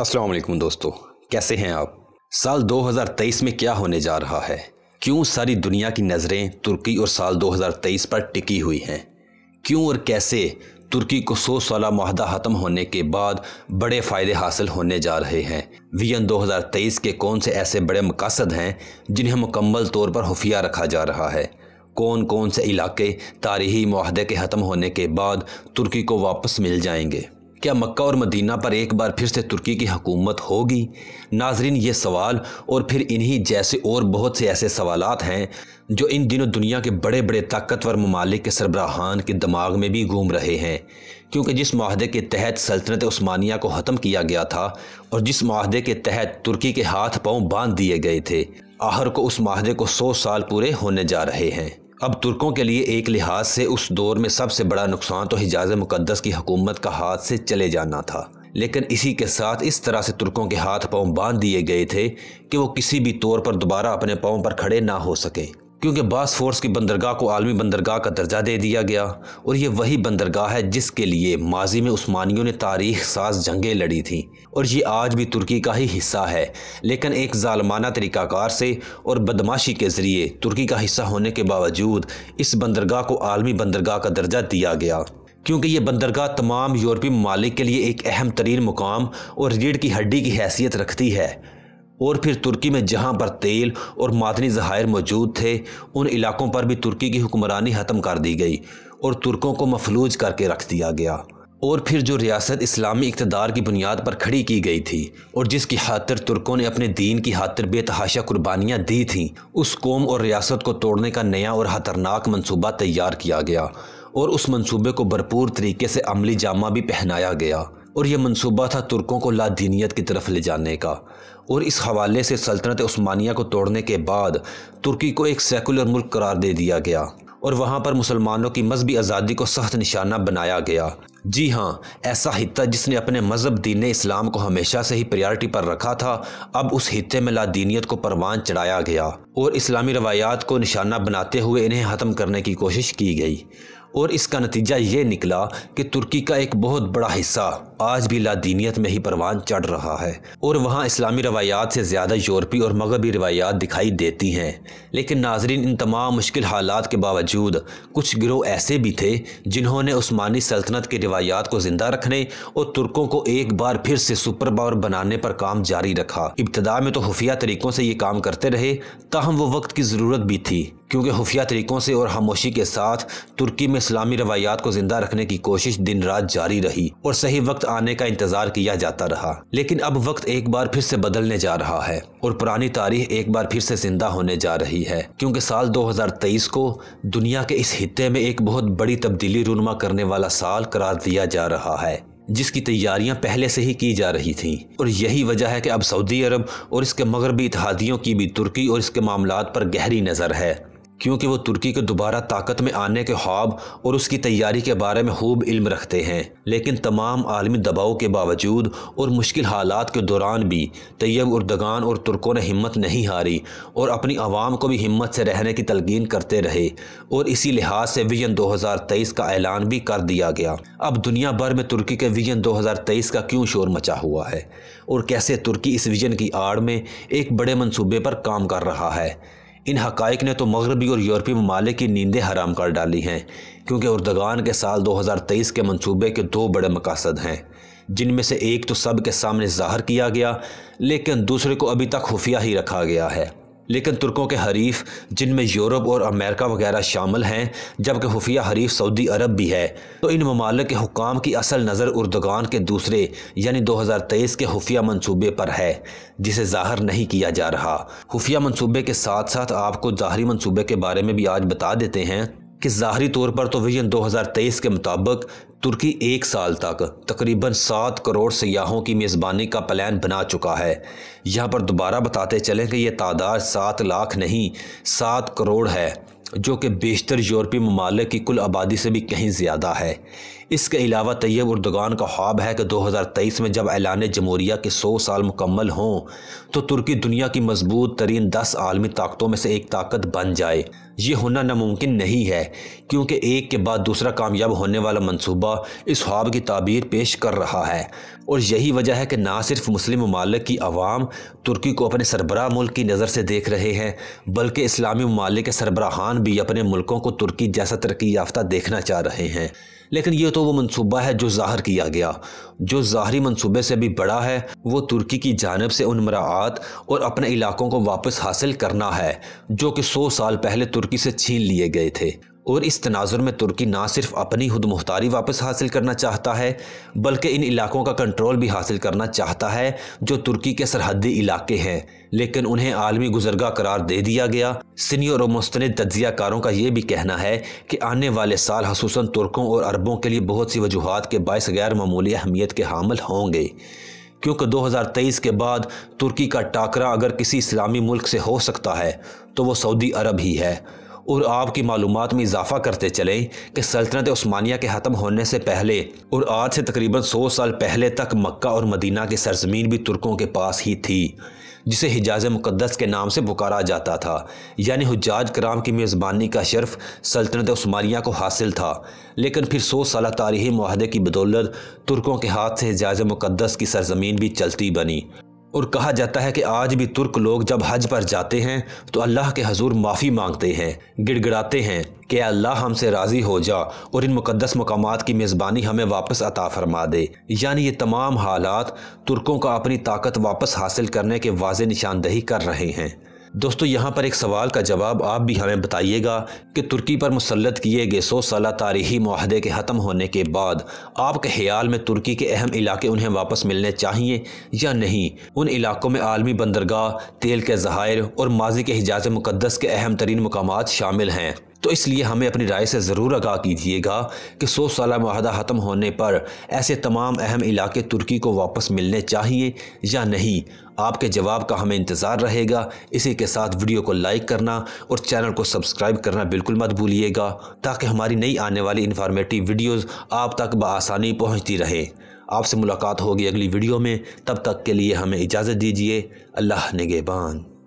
असलम दोस्तों कैसे हैं आप साल 2023 में क्या होने जा रहा है क्यों सारी दुनिया की नज़रें तुर्की और साल 2023 पर टिकी हुई हैं क्यों और कैसे तुर्की को सौ साल माहदा ख़त्म होने के बाद बड़े फ़ायदे हासिल होने जा रहे हैं वियन 2023 के कौन से ऐसे बड़े मकासद हैं जिन्हें मुकम्मल तौर पर खुफिया रखा जा रहा है कौन कौन से इलाके तारीखी माहदे के ख़त्म होने के बाद तुर्की को वापस मिल जाएंगे क्या मक्का और मदीना पर एक बार फिर से तुर्की की हकूमत होगी नाजरीन ये सवाल और फिर इन्हीं जैसे और बहुत से ऐसे सवाल हैं जो इन दिनों दुनिया के बड़े बड़े ताकतवर ममालिक के सरबराहान के दिमाग में भी घूम रहे हैं क्योंकि जिस माहदे के तहत सल्तनत उस्मानिया को ख़त्म किया गया था और जिस माहदे के तहत तुर्की के हाथ पाँव बांध दिए गए थे आहर को उस माहदे को सौ साल पूरे होने जा रहे हैं अब तुर्कों के लिए एक लिहाज से उस दौर में सबसे बड़ा नुकसान तो हिजाज मुकदस की हुकूमत का हाथ से चले जाना था लेकिन इसी के साथ इस तरह से तुर्कों के हाथ पांव बांध दिए गए थे कि वो किसी भी तौर पर दोबारा अपने पांव पर खड़े ना हो सकें क्योंकि बास फोर्स की बंदरगाह को आलमी बंदरगाह का दर्जा दे दिया गया और ये वही बंदरगाह है जिसके लिए माजी में उस्मानियों ने तारीख साज जंगें लड़ी थीं और ये आज भी तुर्की का ही हिस्सा है लेकिन एक ालमाना तरीक़ाकार से और बदमाशी के ज़रिए तुर्की का हिस्सा होने के बावजूद इस बंदरगाह को आलमी बंदरगाह का दर्जा दिया गया क्योंकि ये बंदरगाह तमाम यूरोपीय ममालिक के लिए एक अहम तरीन मुकाम और रीढ़ की हड्डी की हैसियत रखती है और फिर तुर्की में जहां पर तेल और मादनी जहायर मौजूद थे उन इलाकों पर भी तुर्की की हुक्मरानी ख़त्म कर दी गई और तुर्कों को मफलूज करके रख दिया गया और फिर जो रियासत इस्लामी इकतदार की बुनियाद पर खड़ी की गई थी और जिसकी खातर तुर्कों ने अपने दीन की खातर बेतहाशा कुर्बानियाँ दी थीं उस कौम और रियासत को तोड़ने का नया और ख़तरनाक मनसूबा तैयार किया गया और उस मनसूबे को भरपूर तरीके से अमली जामा भी पहनाया गया और यह मनसूबा था तुर्कों को लादीनीत की तरफ ले जाने का और इस हवाले से सल्तनत उस्मानिया को तोड़ने के बाद तुर्की को एक सेकुलर मुल्क करार दे दिया गया और वहाँ पर मुसलमानों की मजहबी आज़ादी को सख्त निशाना बनाया गया जी हाँ ऐसा हिता जिसने अपने मज़हब दीन इस्लाम को हमेशा से ही प्रायोरिटी पर रखा था अब उस हित्ते में लादीनीत को परवान चढ़ाया गया और इस्लामी रवायात को निशाना बनाते हुए इन्हें ख़त्म करने की कोशिश की गई और इसका नतीजा ये निकला कि तुर्की का एक बहुत बड़ा हिस्सा आज भी लादीनियत में ही परवान चढ़ रहा है और वहाँ इस्लामी रवायात से ज़्यादा यूरोपी और मगरबी रवायात दिखाई देती हैं लेकिन नाजरीन इन तमाम मुश्किल हालात के बावजूद कुछ गिरोह ऐसे भी थे जिन्होंने उस्मानी सल्तनत की रवायात को ज़िंदा रखने और तुर्कों को एक बार फिर से सुपर पावर बनाने पर काम जारी रखा इब्तदा में तो खुफिया तरीक़ों से ये काम करते रहे ताहम वो वक्त की ज़रूरत भी थी क्योंकि खुफिया तरीक़ों से और खामोशी के साथ तुर्की में इस्लामी रवायात को ज़िंदा रखने की कोशिश दिन रात जारी रही और सही वक्त आने का इंतज़ार किया जाता रहा लेकिन अब वक्त एक बार फिर से बदलने जा रहा है और पुरानी तारीख एक बार फिर से ज़िंदा होने जा रही है क्योंकि साल 2023 को दुनिया के इस हिस्से में एक बहुत बड़ी तब्दीली रूनमा करने वाला साल करार दिया जा रहा है जिसकी तैयारियां पहले से ही की जा रही थीं और यही वजह है कि अब सऊदी अरब और इसके मगरबी इतिहादियों की भी तुर्की और इसके मामला पर गहरी नज़र है क्योंकि वो तुर्की के दोबारा ताकत में आने के ख्वाब और उसकी तैयारी के बारे में खूब इल्म रखते हैं लेकिन तमाम आलमी दबाव के बावजूद और मुश्किल हालात के दौरान भी तैयब उर्दगान और तुर्कों ने हिम्मत नहीं हारी और अपनी आवाम को भी हिम्मत से रहने की तलगीन करते रहे और इसी लिहाज से विजन दो हज़ार तेईस का ऐलान भी कर दिया गया अब दुनिया भर में तुर्की के विजन दो हज़ार तेईस का क्यों शोर मचा हुआ है और कैसे तुर्की इस विजन की आड़ में एक बड़े मनसूबे पर काम कर रहा है इन हक़ ने तो मगरबी और यूरोपीय ममालिक की नींदें हराम कर डाली हैं क्योंकि उर्दगान के साल 2023 के मंसूबे के दो बड़े मकासद हैं जिनमें से एक तो सब के सामने ज़ाहर किया गया लेकिन दूसरे को अभी तक खुफिया ही रखा गया है लेकिन तुर्कों के हरीफ जिनमें यूरोप और अमेरिका वगैरह शामिल हैं जबकि खुफिया हरीफ सऊदी अरब भी है तो इन ममालक के हुकाम की असल नज़र उर्दगान के दूसरे यानी दो हज़ार तेईस के खुफिया मनसूबे पर है जिसे ज़ाहिर नहीं किया जा रहा खुफिया मनसूबे के साथ साथ आपको ज़ाहरी मनसूबे के बारे में भी आज बता देते हैं कि ज़ाहरी तौर पर तो विजन 2023 के मुताबिक तुर्की एक साल तक तकरीबन सात करोड़ सयाहों की मेज़बानी का प्लान बना चुका है यहाँ पर दोबारा बताते चलें कि यह तादाद सात लाख नहीं सात करोड़ है जो कि बेशतर यूरोपीय ममालिक की कुल आबादी से भी कहीं ज़्यादा है इसके अलावा तैयब उर्दगान का ख्वाब है कि 2023 में जब ऐलान जमहूरिया के 100 साल मुकम्मल हों तो तुर्की दुनिया की मजबूत तरीन दस आलमी ताकतों में से एक ताकत बन जाए ये होना नामुमकिन नहीं है क्योंकि एक के बाद दूसरा कामयाब होने वाला मनसूबा इस ख्वाब की ताबीर पेश कर रहा है और यही वजह है कि ना सिर्फ मुस्लिम ममालिक की आवाम तुर्की को अपने सरबराह मुल्क की नज़र से देख रहे हैं बल्कि इस्लामी ममालिक के सरबराहान भी अपने मुल्कों को तुर्की जैसा तरक्की याफ्ता देखना चाह रहे हैं लेकिन ये तो वो मनसूबा है जो ज़ाहर किया गया जो ज़ाहरी मनसूबे से भी बड़ा है वो तुर्की की जानब से उन मरात और अपने इलाकों को वापस हासिल करना है जो कि सौ साल पहले तुर्की से छीन लिए गए थे और इस तनाजुर में तुर्की ना सिर्फ अपनी खुद मुख्तारी वापस हासिल करना चाहता है बल्कि इन इलाकों का कंट्रोल भी हासिल करना चाहता है जो तुर्की के सरहदी इलाके हैं लेकिन उन्हें आलमी गुजरगा करार दे दिया गया सीनियर और मुस्तन तजियाकारों का यह भी कहना है कि आने वाले साल खसूस तुर्कों और अरबों के लिए बहुत सी वजूहत के बायस गैर मामूली अहमियत के हामल होंगे क्योंकि 2023 के बाद तुर्की का टाकरा अगर किसी इस्लामी मुल्क से हो सकता है तो वो सऊदी अरब ही है और आपकी मालूम में इजाफा करते चलें कि सल्तनत स्मानिया के ख़त्म होने से पहले और आज से तकरीबन सौ साल पहले तक मक्का और मदीना की सरजमीन भी तुर्कों के पास ही थी जिसे हिजाज मुकदस के नाम से पुकारा जाता था यानी हजाज कराम की मेज़बानी का शर्फ सल्तनत स्मानिया को हासिल था लेकिन फिर सौ साल तारीखी माहदे की बदौलत तुर्कों के हाथ से हिजाज मुकदस की सरजमीन भी चलती बनी और कहा जाता है कि आज भी तुर्क लोग जब हज पर जाते हैं तो अल्लाह के हजूर माफ़ी मांगते हैं गिड़गिड़ाते हैं कि अल्लाह हमसे राज़ी हो जा और इन मुकदस मकाम की मेज़बानी हमें वापस अता फरमा दे यानी ये तमाम हालात तुर्कों का अपनी ताकत वापस हासिल करने के वाज निशानदही कर रहे हैं दोस्तों यहाँ पर एक सवाल का जवाब आप भी हमें बताइएगा कि तुर्की पर मुसलत किए गए सौ साल तारीखी माहदे के ख़त्म होने के बाद आपके ख्याल में तुर्की के अहम इलाके उन्हें वापस मिलने चाहिए या नहीं उन इलाकों में आलमी बंदरगाह तेल के जहार और माजी के हिजाज मुकदस के अहम तरीन मकाम शामिल हैं तो इसलिए हमें अपनी राय से ज़रूर आगाह कीजिएगा कि सौ साल माहदा ख़त्म होने पर ऐसे तमाम अहम इलाके तुर्की को वापस मिलने चाहिए या नहीं आपके जवाब का हमें इंतज़ार रहेगा इसी के साथ वीडियो को लाइक करना और चैनल को सब्सक्राइब करना बिल्कुल मत भूलिएगा ताकि हमारी नई आने वाली इन्फॉर्मेटिव वीडियोज़ आप तक बसानी पहुँचती रहे आपसे मुलाकात होगी अगली वीडियो में तब तक के लिए हमें इजाज़त दीजिए अल्लाह नगेबान